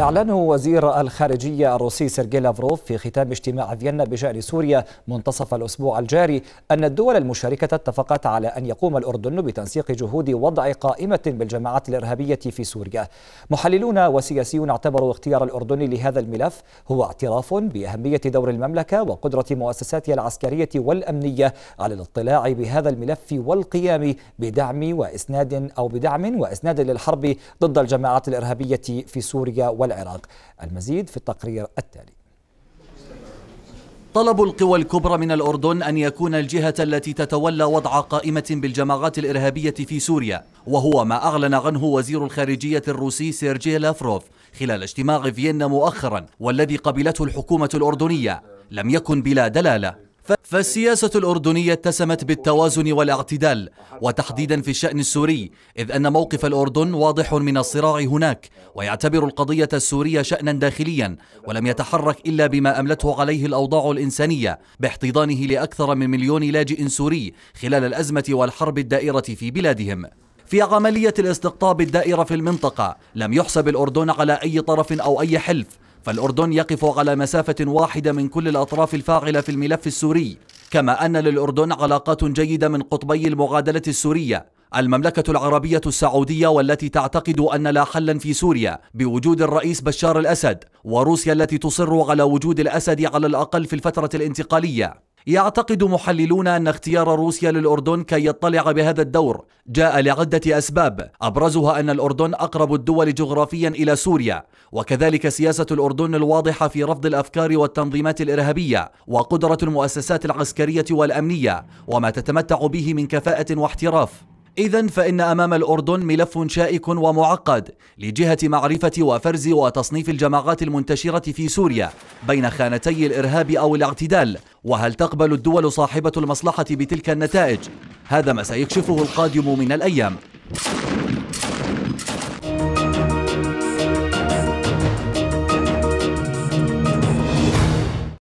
اعلن وزير الخارجية الروسي سيرجي لافروف في ختام اجتماع فيينا بشأن سوريا منتصف الأسبوع الجاري أن الدول المشاركة اتفقت على أن يقوم الأردن بتنسيق جهود وضع قائمة بالجماعات الإرهابية في سوريا محللون وسياسيون اعتبروا اختيار الأردن لهذا الملف هو اعتراف بأهمية دور المملكة وقدرة مؤسساتها العسكرية والأمنية على الاطلاع بهذا الملف والقيام بدعم وإسناد أو بدعم وإسناد للحرب ضد الجماعات الإرهابية في سوريا وال والعراق المزيد في التقرير التالي طلب القوى الكبرى من الأردن أن يكون الجهة التي تتولى وضع قائمة بالجماعات الإرهابية في سوريا وهو ما أعلن عنه وزير الخارجية الروسي سيرجي لافروف خلال اجتماع فيينا مؤخرا والذي قبلته الحكومة الأردنية لم يكن بلا دلالة فالسياسة الأردنية اتسمت بالتوازن والاعتدال وتحديدا في الشأن السوري إذ أن موقف الأردن واضح من الصراع هناك ويعتبر القضية السورية شأنا داخليا ولم يتحرك إلا بما أملته عليه الأوضاع الإنسانية باحتضانه لأكثر من مليون لاجئ سوري خلال الأزمة والحرب الدائرة في بلادهم في عملية الاستقطاب الدائرة في المنطقة لم يحسب الأردن على أي طرف أو أي حلف فالأردن يقف على مسافة واحدة من كل الأطراف الفاعلة في الملف السوري كما أن للأردن علاقات جيدة من قطبي المعادلة السورية المملكة العربية السعودية والتي تعتقد أن لا حلا في سوريا بوجود الرئيس بشار الأسد وروسيا التي تصر على وجود الأسد على الأقل في الفترة الانتقالية يعتقد محللون أن اختيار روسيا للأردن كي يطلع بهذا الدور جاء لعدة أسباب أبرزها أن الأردن أقرب الدول جغرافيا إلى سوريا وكذلك سياسة الأردن الواضحة في رفض الأفكار والتنظيمات الإرهابية وقدرة المؤسسات العسكرية والأمنية وما تتمتع به من كفاءة واحتراف إذا فإن أمام الأردن ملف شائك ومعقد لجهة معرفة وفرز وتصنيف الجماعات المنتشرة في سوريا بين خانتي الإرهاب أو الاعتدال وهل تقبل الدول صاحبة المصلحة بتلك النتائج؟ هذا ما سيكشفه القادم من الأيام